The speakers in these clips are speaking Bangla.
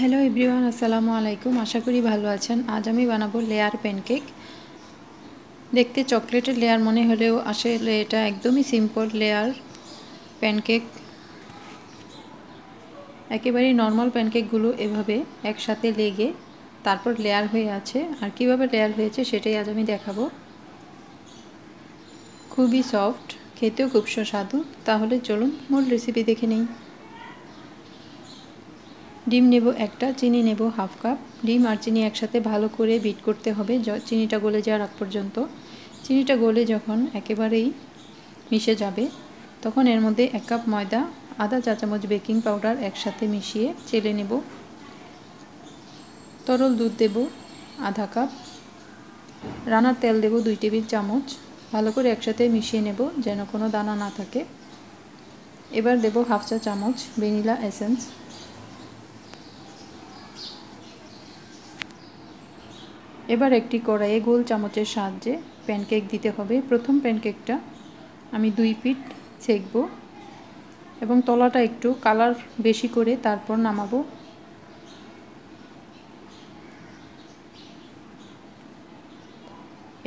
হ্যালো এভরিওয়ান আসসালামু আলাইকুম আশা করি ভালো আছেন আজ আমি বানাবো লেয়ার প্যানকেক দেখতে চকলেটের লেয়ার মনে হলেও আসলে এটা একদমই সিম্পল লেয়ার প্যানকেক একেবারেই নর্মাল প্যানকেকগুলো এভাবে একসাথে লেগে তারপর লেয়ার হয়ে আছে আর কিভাবে লেয়ার হয়েছে সেটাই আজ আমি দেখাবো খুবই সফট খেতেও খুব সুস্বাদু তাহলে চলুন মূল রেসিপি দেখে নিই ডিম নেব একটা চিনি নেব হাফ কাপ ডিম আর চিনি একসাথে ভালো করে বিট করতে হবে চিনিটা গলে যাওয়ার আগ পর্যন্ত চিনিটা গলে যখন একেবারেই মিশে যাবে তখন এর মধ্যে এক কাপ ময়দা আদা চা চামচ বেকিং পাউডার একসাথে মিশিয়ে চেলে নেব তরল দুধ দেব আধা কাপ রানার তেল দেব দুই টেবিল চামচ ভালো করে একসাথে মিশিয়ে নেব যেন কোনো দানা না থাকে এবার দেব হাফ চা চামচ ভ্যানিলা এসেন্স এবার একটি কড়াইয়ে গোল চামচের সাহায্যে প্যানকেক দিতে হবে প্রথম প্যানকেকটা আমি দুই পিট ছেঁকবো এবং তলাটা একটু কালার বেশি করে তারপর নামাবো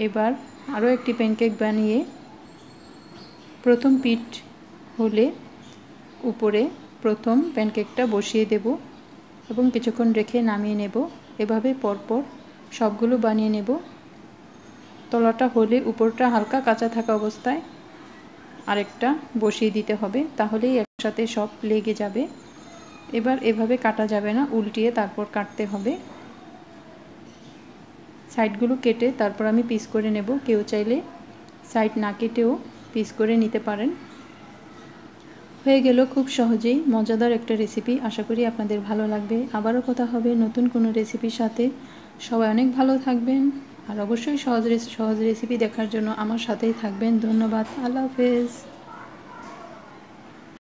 এবার আরও একটি প্যানকেক বানিয়ে প্রথম পিঠ হলে উপরে প্রথম প্যানকেকটা বসিয়ে দেব এবং কিছুক্ষণ রেখে নামিয়ে নেব এভাবে পরপর সবগুলো বানিয়ে নেব তলাটা হলে উপরটা হালকা কাঁচা থাকা অবস্থায় আরেকটা বসিয়ে দিতে হবে তাহলেই একসাথে সব লেগে যাবে এবার এভাবে কাটা যাবে না উল্টিয়ে তারপর কাটতে হবে সাইডগুলো কেটে তারপর আমি পিস করে নেব কেউ চাইলে সাইড না কেটেও পিস করে নিতে পারেন হয়ে গেল খুব সহজেই মজাদার একটা রেসিপি আশা করি আপনাদের ভালো লাগবে আবারও কথা হবে নতুন কোনো রেসিপির সাথে সবাই অনেক ভালো থাকবেন আর অবশ্যই সহজ সহজ রেসিপি দেখার জন্য আমার সাথেই থাকবেন ধন্যবাদ আল্লাহ হাফেজ